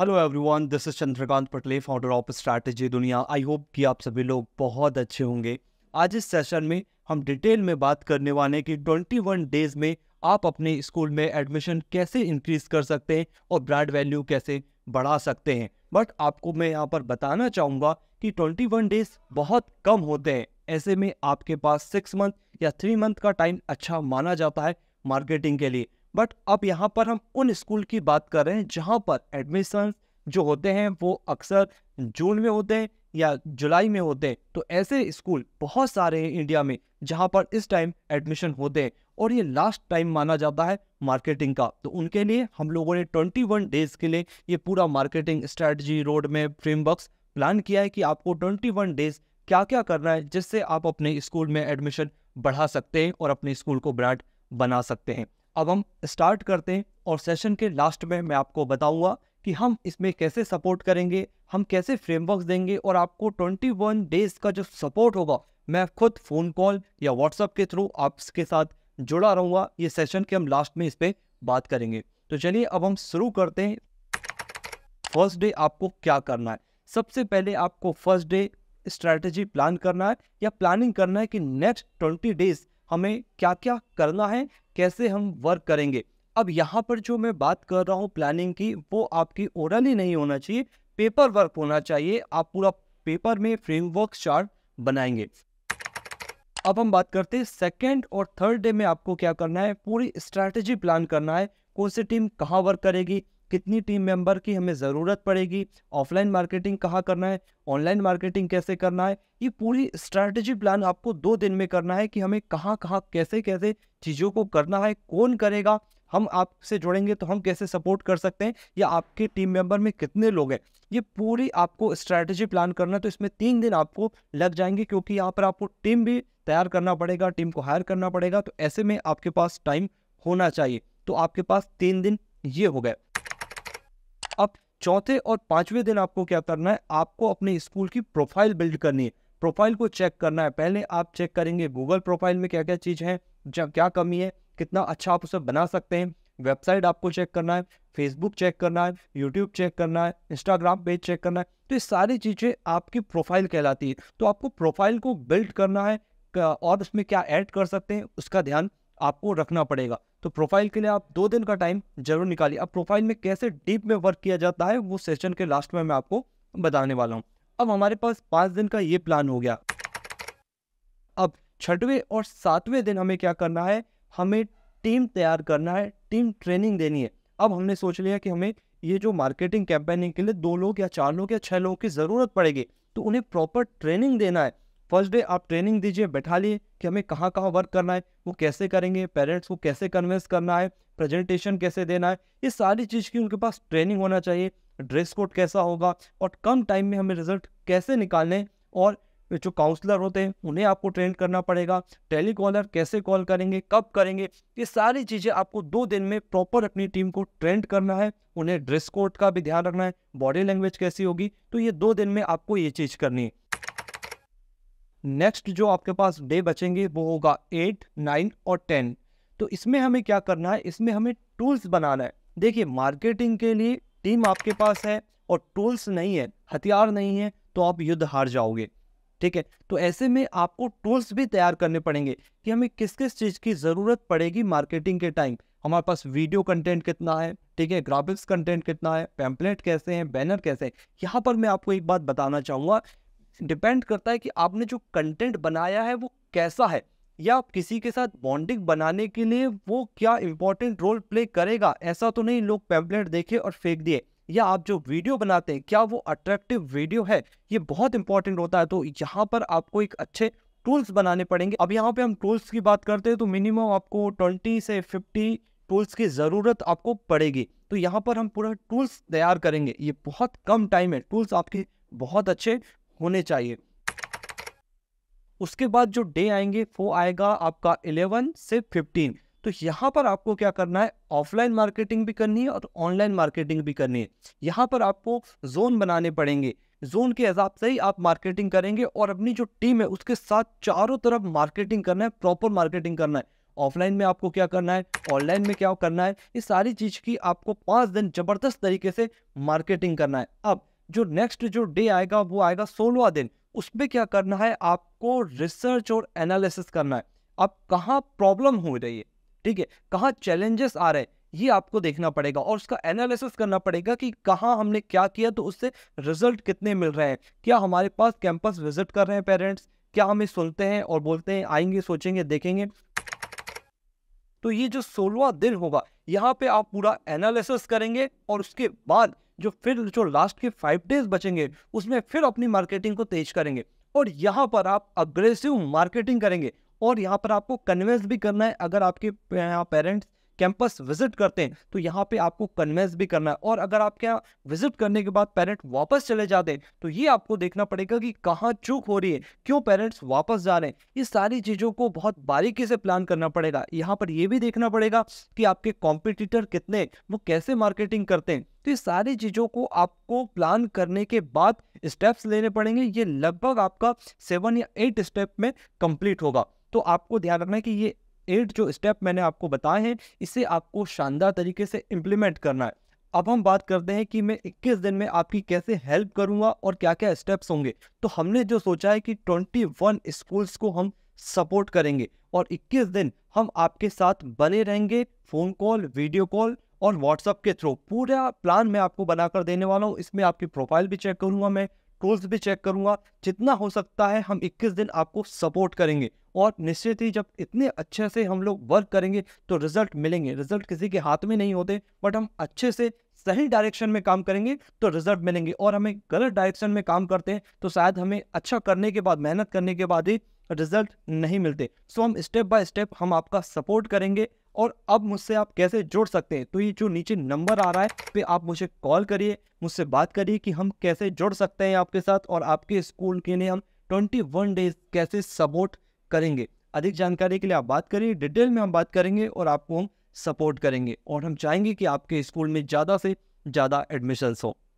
hello everyone this is Chandrakant Patle founder of strategy Duniya I hope कि आप सभी लोग बहुत अच्छे होंगे आज इस सेशन में हम डिटेल में बात करने वाले कि 21 डेज में आप अपने स्कूल में एडमिशन कैसे इंक्रीज कर सकते हैं और ब्रांड वैल्यू कैसे बढ़ा सकते हैं बट आपको मैं यहाँ पर बताना चाहूँगा कि ट्वेंटी डेज बहुत कम होते हैं ऐसे में आपके पास सिक्स मंथ या थ्री मंथ का टाइम अच्छा माना जाता है मार्केटिंग के लिए बट अब यहाँ पर हम उन स्कूल की बात कर रहे हैं जहाँ पर एडमिशन जो होते हैं वो अक्सर जून में होते हैं या जुलाई में होते हैं तो ऐसे स्कूल बहुत सारे हैं इंडिया में जहाँ पर इस टाइम एडमिशन होते हैं और ये लास्ट टाइम माना जाता है मार्केटिंग का तो उनके लिए हम लोगों ने 21 डेज के लिए ये पूरा marketing strategy roadmap framework plan किया है कि आपको 21 डेज क्या क्या करना है जिससे आप अपने स्कूल में एडमिशन बढ़ा सकते हैं और अपने स्कूल को ब्रांड बना सकते हैं अब हम स्टार्ट करते हैं और सेशन के लास्ट में मैं आपको बताऊंगा कि हम इसमें कैसे सपोर्ट करेंगे हम कैसे फ्रेमवर्क देंगे और आपको 21 डेज का जो सपोर्ट होगा मैं खुद फ़ोन कॉल या व्हाट्सअप के थ्रू आपके साथ जुड़ा रहूँगा ये सेशन के हम लास्ट में इस पर बात करेंगे तो चलिए अब हम शुरू करते हैं फर्स्ट डे आपको क्या करना है सबसे पहले आपको फर्स्ट डे स्ट्रैटेजी प्लान करना है या प्लानिंग करना है कि नेक्स्ट ट्वेंटी डेज हमें क्या क्या करना है कैसे हम वर्क करेंगे अब यहाँ पर जो मैं बात कर रहा हूँ प्लानिंग की वो आपकी ओरली नहीं होना चाहिए पेपर वर्क होना चाहिए आप पूरा पेपर में फ्रेमवर्क चार्ट बनाएंगे अब हम बात करते हैं सेकेंड और थर्ड डे में आपको क्या करना है पूरी स्ट्रैटेजी प्लान करना है कौन सी टीम कहाँ वर्क करेगी कितनी टीम मेंबर की हमें ज़रूरत पड़ेगी ऑफलाइन मार्केटिंग कहाँ करना है ऑनलाइन मार्केटिंग कैसे करना है ये पूरी स्ट्रैटेजी प्लान आपको दो दिन में करना है कि हमें कहाँ कहाँ कैसे कैसे चीज़ों को करना है कौन करेगा हम आपसे जुड़ेंगे तो हम कैसे सपोर्ट कर सकते हैं या आपके टीम मेंबर में कितने लोग हैं ये पूरी आपको स्ट्रैटेजी प्लान करना है तो इसमें तीन दिन आपको लग जाएंगे क्योंकि यहाँ पर आपको टीम भी तैयार करना पड़ेगा टीम को हायर करना पड़ेगा तो ऐसे में आपके पास टाइम होना चाहिए तो आपके पास तीन दिन ये हो गए अब चौथे और पांचवें दिन आपको क्या करना है आपको अपने स्कूल की प्रोफाइल बिल्ड करनी है प्रोफाइल को चेक करना है पहले आप चेक करेंगे गूगल प्रोफाइल में क्या क्या चीज़ है क्या कमी है कितना अच्छा आप उसे बना सकते हैं वेबसाइट आपको चेक करना है फेसबुक चेक करना है यूट्यूब चेक करना है इंस्टाग्राम पेज चेक करना है तो ये सारी चीज़ें आपकी प्रोफाइल कहलाती है तो आपको प्रोफाइल को बिल्ड करना है और उसमें क्या ऐड कर सकते हैं उसका ध्यान आपको रखना पड़ेगा तो प्रोफाइल के लिए आप दो दिन का टाइम जरूर निकालिए अब प्रोफाइल में कैसे डीप में वर्क किया जाता है वो सेशन के लास्ट में मैं आपको बताने वाला हूँ अब हमारे पास पाँच दिन का ये प्लान हो गया अब छठवें और सातवें दिन हमें क्या करना है हमें टीम तैयार करना है टीम ट्रेनिंग देनी है अब हमने सोच लिया कि हमें ये जो मार्केटिंग कैंपेनिंग के लिए दो लोग या चार लोग या छः लोगों की ज़रूरत पड़ेगी तो उन्हें प्रॉपर ट्रेनिंग देना है फर्स्ट डे आप ट्रेनिंग दीजिए बैठा लिए कि हमें कहाँ कहाँ वर्क करना है वो कैसे करेंगे पेरेंट्स को कैसे कन्विंस करना है प्रेजेंटेशन कैसे देना है ये सारी चीज़ की उनके पास ट्रेनिंग होना चाहिए ड्रेस कोड कैसा होगा और कम टाइम में हमें रिजल्ट कैसे निकालने और जो काउंसलर होते हैं उन्हें आपको ट्रेन करना पड़ेगा टेलीकॉलर कैसे कॉल करेंगे कब करेंगे ये सारी चीज़ें आपको दो दिन में प्रॉपर अपनी टीम को ट्रेंड करना है उन्हें ड्रेस कोड का भी ध्यान रखना है बॉडी लैंग्वेज कैसी होगी तो ये दो दिन में आपको ये चीज़ करनी है नेक्स्ट जो आपके पास डे बचेंगे वो होगा एट नाइन और टेन तो इसमें हमें क्या करना है इसमें हमें टूल्स बनाना है देखिए मार्केटिंग के लिए टीम आपके पास है और टूल्स नहीं है हथियार नहीं है तो आप युद्ध हार जाओगे ठीक है तो ऐसे में आपको टूल्स भी तैयार करने पड़ेंगे कि हमें किस किस चीज़ की ज़रूरत पड़ेगी मार्केटिंग के टाइम हमारे पास वीडियो कंटेंट कितना है ठीक है ग्राफिक्स कंटेंट कितना है पैम्पलेट कैसे हैं बैनर कैसे हैं यहाँ पर मैं आपको एक बात बताना चाहूँगा डिपेंड करता है कि आपने जो कंटेंट बनाया है वो कैसा है या आप किसी के साथ बॉन्डिंग बनाने के लिए वो क्या इंपॉर्टेंट रोल प्ले करेगा ऐसा तो नहीं लोग पैम्पलेट देखे और फेंक दिए या आप जो वीडियो बनाते हैं क्या वो अट्रैक्टिव वीडियो है ये बहुत इंपॉर्टेंट होता है तो यहाँ पर आपको एक अच्छे टूल्स बनाने पड़ेंगे अब यहाँ पे हम टूल्स की बात करते हैं तो मिनिमम आपको ट्वेंटी से फिफ्टी टूल्स की ज़रूरत आपको पड़ेगी तो यहाँ पर हम पूरा टूल्स तैयार करेंगे ये बहुत कम टाइम है टूल्स आपके बहुत अच्छे होने चाहिए उसके बाद जो डे आएंगे वो आएगा आपका इलेवन से फिफ्टीन तो यहाँ पर आपको क्या करना है ऑफलाइन मार्केटिंग भी करनी है और ऑनलाइन मार्केटिंग भी करनी है यहाँ पर आपको जोन बनाने पड़ेंगे जोन के हिसाब से ही आप मार्केटिंग करेंगे और अपनी जो टीम है उसके साथ चारों तरफ मार्केटिंग करना है प्रॉपर मार्केटिंग करना है ऑफलाइन में आपको क्या करना है ऑनलाइन में क्या करना है इस सारी चीज़ की आपको पाँच दिन जबरदस्त तरीके से मार्केटिंग करना है अब जो नेक्स्ट जो डे आएगा वो आएगा सोलवा दिन उसमें क्या करना है आपको रिसर्च और एनालिसिस करना है अब कहाँ प्रॉब्लम हो रही है ठीक है कहाँ चैलेंजेस आ रहे हैं ये आपको देखना पड़ेगा और उसका एनालिसिस करना पड़ेगा कि कहाँ हमने क्या किया तो उससे रिजल्ट कितने मिल रहे हैं क्या हमारे पास कैंपस विजिट कर रहे हैं पेरेंट्स क्या हमें सुनते हैं और बोलते हैं आएंगे सोचेंगे देखेंगे तो ये जो सोलवा दिन होगा यहाँ पे आप पूरा एनालिसिस करेंगे और उसके बाद जो फिर जो लास्ट के फाइव डेज बचेंगे उसमें फिर अपनी मार्केटिंग को तेज करेंगे और यहाँ पर आप अग्रेसिव मार्केटिंग करेंगे और यहाँ पर आपको कन्वेंस भी करना है अगर आपके पेरेंट्स कैंपस विजिट करते हैं तो यहाँ पे आपको कन्वेंस भी करना है और अगर आपके यहाँ विजिट करने के बाद पेरेंट वापस चले जाते हैं तो ये आपको देखना पड़ेगा कि कहाँ चूक हो रही है क्यों पेरेंट्स वापस जा रहे हैं ये सारी चीज़ों को बहुत बारीकी से प्लान करना पड़ेगा यहाँ पर ये भी देखना पड़ेगा कि आपके कॉम्पिटिटर कितने वो कैसे मार्केटिंग करते हैं तो ये सारी चीज़ों को आपको प्लान करने के बाद स्टेप्स लेने पड़ेंगे ये लगभग आपका सेवन या एट स्टेप में कंप्लीट होगा तो आपको ध्यान रखना है कि ये एट जो स्टेप मैंने आपको बताए हैं इसे आपको शानदार तरीके से इम्प्लीमेंट करना है अब हम बात करते हैं कि मैं 21 दिन में आपकी कैसे हेल्प करूंगा और क्या क्या स्टेप्स होंगे तो हमने जो सोचा है कि 21 स्कूल्स को हम सपोर्ट करेंगे और 21 दिन हम आपके साथ बने रहेंगे फ़ोन कॉल वीडियो कॉल और व्हाट्सअप के थ्रू पूरा प्लान मैं आपको बनाकर देने वाला हूँ इसमें आपकी प्रोफाइल भी चेक करूँगा मैं टूल्स भी चेक करूँगा जितना हो सकता है हम 21 दिन आपको सपोर्ट करेंगे और निश्चित ही जब इतने अच्छे से हम लोग वर्क करेंगे तो रिजल्ट मिलेंगे रिजल्ट किसी के हाथ में नहीं होते बट हम अच्छे से सही डायरेक्शन में काम करेंगे तो रिजल्ट मिलेंगे और हमें गलत डायरेक्शन में काम करते हैं तो शायद हमें अच्छा करने के बाद मेहनत करने के बाद ही रिजल्ट नहीं मिलते सो so, हम स्टेप बाय स्टेप हम आपका सपोर्ट करेंगे और अब मुझसे आप कैसे जुड़ सकते हैं तो ये जो नीचे नंबर आ रहा है पे आप मुझे कॉल करिए मुझसे बात करिए कि हम कैसे जुड़ सकते हैं आपके साथ और आपके स्कूल के लिए हम ट्वेंटी वन डेज कैसे सपोर्ट करेंगे अधिक जानकारी के लिए आप बात करिए डिटेल में हम बात करेंगे और आपको हम सपोर्ट करेंगे और हम चाहेंगे कि आपके स्कूल में ज़्यादा से ज़्यादा एडमिशन्स हों